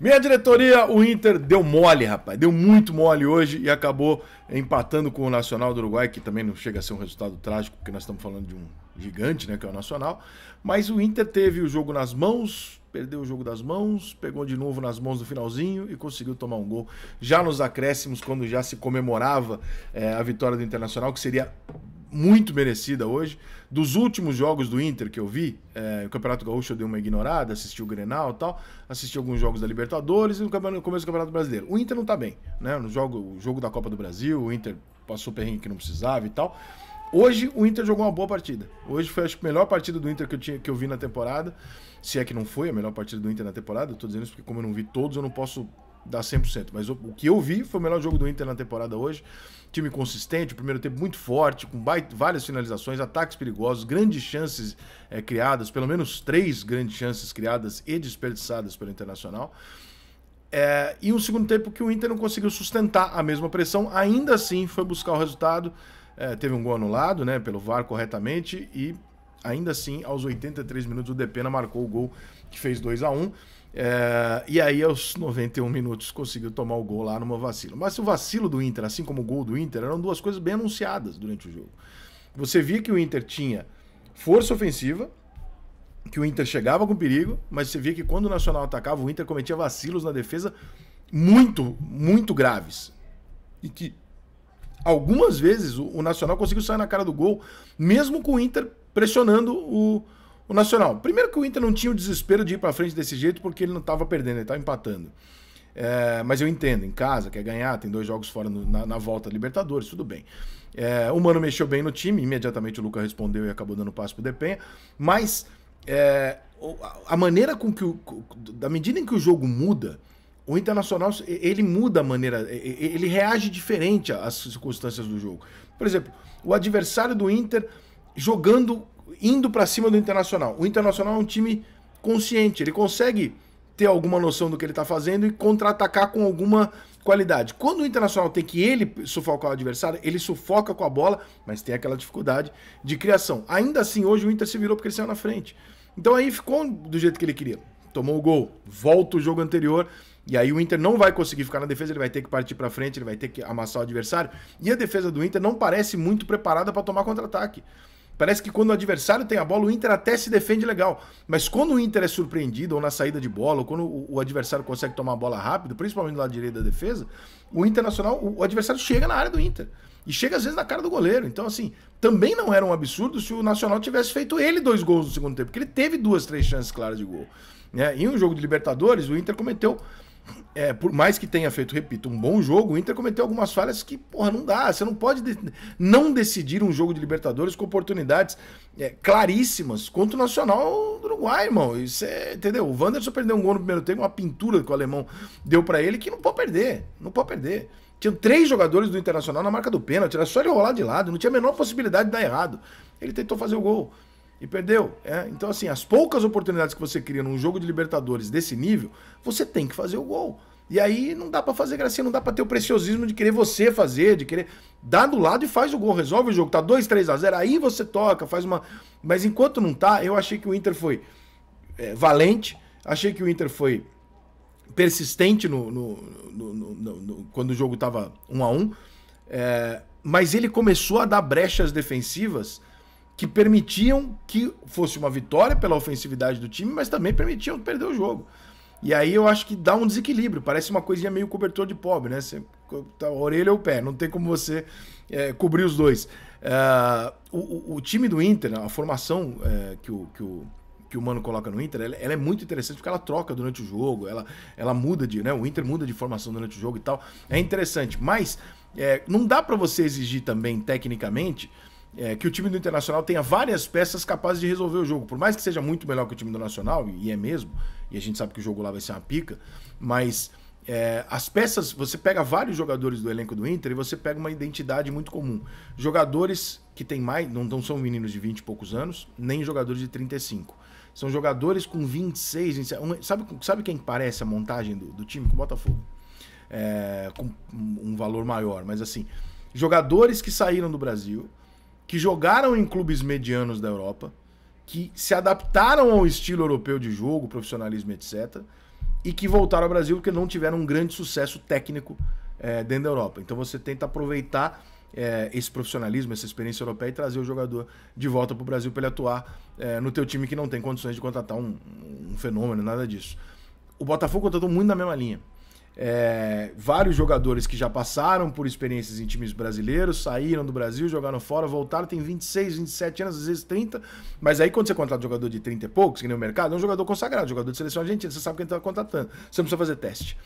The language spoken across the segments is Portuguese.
Minha diretoria, o Inter deu mole, rapaz. Deu muito mole hoje e acabou empatando com o Nacional do Uruguai, que também não chega a ser um resultado trágico, porque nós estamos falando de um gigante, né, que é o Nacional. Mas o Inter teve o jogo nas mãos, perdeu o jogo das mãos, pegou de novo nas mãos no finalzinho e conseguiu tomar um gol já nos acréscimos, quando já se comemorava é, a vitória do Internacional, que seria muito merecida hoje. Dos últimos jogos do Inter que eu vi, é, o Campeonato Gaúcho eu dei uma ignorada, assisti o Grenal e tal, assisti alguns jogos da Libertadores e no, começo do Campeonato Brasileiro. O Inter não tá bem, né? No jogo, o jogo da Copa do Brasil, o Inter passou perrengue que não precisava e tal. Hoje o Inter jogou uma boa partida. Hoje foi acho, a melhor partida do Inter que eu, tinha, que eu vi na temporada. Se é que não foi a melhor partida do Inter na temporada, eu tô dizendo isso porque como eu não vi todos, eu não posso dá 100%. Mas o, o, que eu vi foi o melhor jogo do Inter na temporada hoje. Time consistente, o primeiro tempo muito forte, com várias finalizações, ataques perigosos, grandes chances é, criadas, pelo menos três grandes chances criadas e desperdiçadas pelo Internacional. É, e um segundo tempo que o Inter não conseguiu sustentar a mesma pressão, ainda assim foi buscar o resultado. É, teve um gol anulado né, pelo VAR corretamente e ainda assim, aos 83 minutos, o Depena marcou o gol que fez 2 a 1 é, e aí, aos 91 minutos, conseguiu tomar o gol lá numa vacilo. Mas o vacilo do Inter, assim como o gol do Inter, eram duas coisas bem anunciadas durante o jogo. Você via que o Inter tinha força ofensiva, que o Inter chegava com perigo, mas você via que quando o Nacional atacava, o Inter cometia vacilos na defesa muito, muito graves. E que algumas vezes o, o Nacional conseguiu sair na cara do gol, mesmo com o Inter pressionando o, o Nacional. Primeiro que o Inter não tinha o desespero de ir para frente desse jeito porque ele não estava perdendo, ele estava empatando. É, mas eu entendo, em casa, quer ganhar, tem dois jogos fora no, na, na, volta Libertadores, tudo bem. É, o Mano mexeu bem no time, imediatamente o Lucas respondeu e acabou dando passo pro Depenha. Mas é, a maneira com que o. Da medida em que o jogo muda, o Internacional ele muda a maneira. Ele reage diferente às circunstâncias do jogo. Por exemplo, o adversário do Inter jogando indo para cima do Internacional. O Internacional é um time consciente, ele consegue ter alguma noção do que ele está fazendo e contra-atacar com alguma qualidade. Quando o Internacional tem que ele sufocar o adversário, ele sufoca com a bola, mas tem aquela dificuldade de criação. Ainda assim, hoje o Inter se virou porque ele saiu na frente. Então aí ficou do jeito que ele queria. Tomou o gol, volta o jogo anterior, e aí o Inter não vai conseguir ficar na defesa, ele vai ter que partir para frente, ele vai ter que amassar o adversário. E a defesa do Inter não parece muito preparada para tomar contra-ataque. Parece que quando o adversário tem a bola, o Inter até se defende legal. Mas quando o Inter é surpreendido, ou na saída de bola, ou quando o, adversário consegue tomar a bola rápido, principalmente do lado direito da defesa, o Internacional, o, adversário chega na área do Inter. E chega às vezes na cara do goleiro. Então, assim, também não era um absurdo se o Nacional tivesse feito ele dois gols no segundo tempo, porque ele teve duas, três chances claras de gol. Né? Em um jogo de Libertadores, o Inter cometeu é, por mais que tenha feito, repito, um bom jogo, o Inter cometeu algumas falhas que, porra, não dá. Você não pode de não decidir um jogo de Libertadores com oportunidades é, claríssimas contra o Nacional do Uruguai, irmão. Isso é, entendeu? O Wanderson perdeu um gol no primeiro tempo, uma pintura que o alemão deu para ele que não pode perder. Não pode perder. Tinha três jogadores do Internacional na marca do pênalti, era só ele rolar de lado, não tinha a menor possibilidade de dar errado. Ele tentou fazer o gol e perdeu. É? Então, assim, as poucas oportunidades que você cria num jogo de Libertadores desse nível, você tem que fazer o gol. E aí não dá para fazer gracinha, não dá para ter o preciosismo de querer você fazer, de querer dá do lado e faz o gol, resolve o jogo, tá 2, 3 a 0, aí você toca, faz uma, mas enquanto não tá, eu achei que o Inter foi é, valente, achei que o Inter foi persistente no, no, no, no quando o jogo tava 1 um a 1, um, é, mas ele começou a dar brechas defensivas que permitiam que fosse uma vitória pela ofensividade do time, mas também permitiam perder o jogo. E aí eu acho que dá um desequilíbrio, parece uma coisinha meio cobertor de pobre, né? Você, tá a orelha ou o pé, não tem como você é, cobrir os dois. Uh, o, o, time do Inter, a formação é, que, o, que, o, que o Mano coloca no Inter, ela, ela, é muito interessante porque ela troca durante o jogo, ela, ela muda de. Né? O Inter muda de formação durante o jogo e tal. É interessante, mas é, não dá para você exigir também, tecnicamente, é, que o time do Internacional tenha várias peças capazes de resolver o jogo. Por mais que seja muito melhor que o time do Nacional, e é mesmo, e a gente sabe que o jogo lá vai ser uma pica, mas é, as peças, você pega vários jogadores do elenco do Inter e você pega uma identidade muito comum. Jogadores que têm mais, não, não são meninos de 20 e poucos anos, nem jogadores de 35. São jogadores com 26, 27. Sabe, sabe quem parece a montagem do, do time? Com o Botafogo. É, com um valor maior, mas assim, jogadores que saíram do Brasil, que jogaram em clubes medianos da Europa, que se adaptaram ao estilo europeu de jogo, profissionalismo, etc., e que voltaram ao Brasil porque não tiveram um grande sucesso técnico é, dentro da Europa. Então você tenta aproveitar é, esse profissionalismo, essa experiência europeia e trazer o jogador de volta para o Brasil para ele atuar é, no teu time que não tem condições de contratar um, um fenômeno, nada disso. O Botafogo contratou muito na mesma linha. É, vários jogadores que já passaram por experiências em times brasileiros, saíram do Brasil, jogaram fora, voltaram, tem 26, 27 anos, às vezes 30. Mas aí quando você contrata um jogador de 30 e poucos, que nem o mercado, é um jogador consagrado, jogador de seleção argentina, você sabe quem está contratando. Você não precisa fazer teste.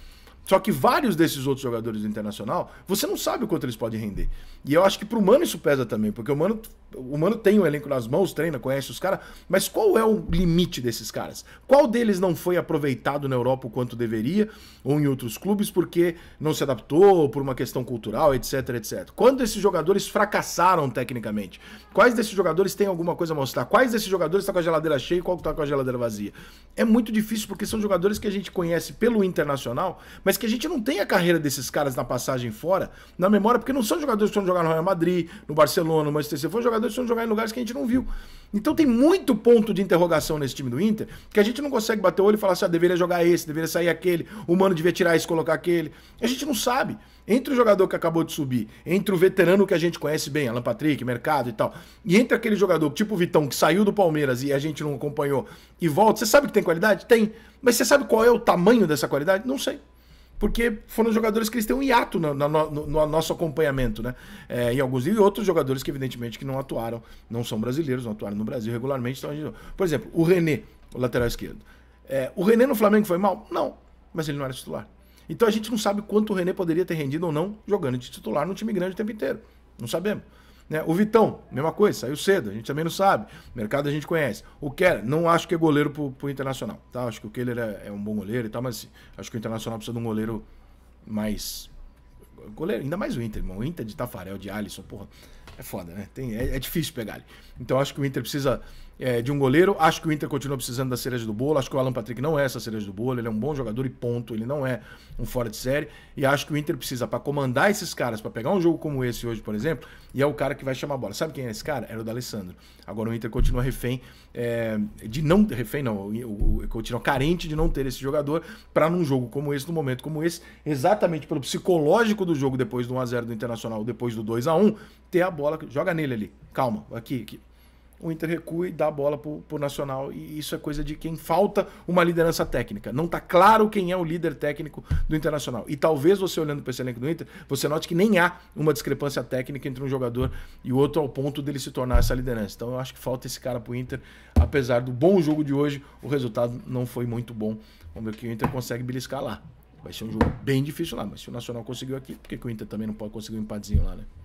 Só que vários desses outros jogadores do Internacional, você não sabe o quanto eles podem render. E eu acho que para o Mano isso pesa também, porque o Mano o Mano tem o elenco nas mãos, treina, conhece os caras, mas qual é o limite desses caras? Qual deles não foi aproveitado na Europa o quanto deveria, ou em outros clubes, porque não se adaptou, por uma questão cultural, etc, etc? Quando esses jogadores fracassaram tecnicamente? Quais desses jogadores têm alguma coisa a mostrar? Quais desses jogadores estão tá com a geladeira cheia e qual está com a geladeira vazia? É muito difícil, porque são jogadores que a gente conhece pelo internacional, mas que a gente não tem a carreira desses caras na passagem fora, na memória, porque não são jogadores que foram jogar no Real Madrid, no Barcelona, no Manchester City, foram jogadores jogadores jogar em lugares que a gente não viu. Então tem muito ponto de interrogação nesse time do Inter que a gente não consegue bater o olho e falar assim: ah, deveria jogar esse, deveria sair aquele, o mano devia tirar esse, colocar aquele. A gente não sabe. Entre o jogador que acabou de subir, entre o veterano que a gente conhece bem, Alan Patrick, Mercado e tal, e entre aquele jogador tipo o Vitão que saiu do Palmeiras e a gente não acompanhou e volta, você sabe que tem qualidade? Tem. Mas você sabe qual é o tamanho dessa qualidade? Não sei porque foram jogadores que eles têm um hiato no, no, no, no nosso acompanhamento, né? É, em alguns e outros jogadores que, evidentemente, que não atuaram, não são brasileiros, não atuaram no Brasil regularmente. Então gente... Por exemplo, o René, o lateral esquerdo. É, o René no Flamengo foi mal? Não, mas ele não era titular. Então a gente não sabe quanto o René poderia ter rendido ou não jogando de titular no time grande o tempo inteiro. Não sabemos. Né? O Vitão, mesma coisa, saiu cedo, a gente também não sabe. mercado a gente conhece. O Keller, não acho que é goleiro pro, pro Internacional. Tá? Acho que o Keller é, é um bom goleiro e tal, mas assim, acho que o Internacional precisa de um goleiro mais. Goleiro, ainda mais o Inter, irmão. O Inter de Tafarel, de Alisson, porra é foda, né? Tem, é, é difícil pegar ele. Então acho que o Inter precisa é, de um goleiro. Acho que o Inter continua precisando da cereja do bolo. Acho que o Alan Patrick não é essa cereja do bolo. Ele é um bom jogador e ponto. Ele não é um fora de série. E acho que o Inter precisa, para comandar esses caras, para pegar um jogo como esse hoje, por exemplo, e é o cara que vai chamar a bola. Sabe quem é esse cara? Era o D'Alessandro. Agora o Inter continua refém é, de não. refém não, o, o, continua carente de não ter esse jogador para num jogo como esse, num momento como esse, exatamente pelo psicológico do jogo depois do 1x0 do Internacional, depois do 2 a 1 ter a bola bola, joga nele ali. Calma, aqui, aqui. O Inter recua e dá a bola pro, pro Nacional. E isso é coisa de quem falta uma liderança técnica. Não tá claro quem é o líder técnico do Internacional. E talvez você olhando para esse elenco do Inter, você note que nem há uma discrepância técnica entre um jogador e o outro ao ponto dele se tornar essa liderança. Então eu acho que falta esse cara pro Inter. Apesar do bom jogo de hoje, o resultado não foi muito bom. Vamos ver o que o Inter consegue beliscar lá. Vai ser um jogo bem difícil lá, mas se o Nacional conseguiu aqui, por que, que o Inter também não pode conseguir um empatezinho lá, né?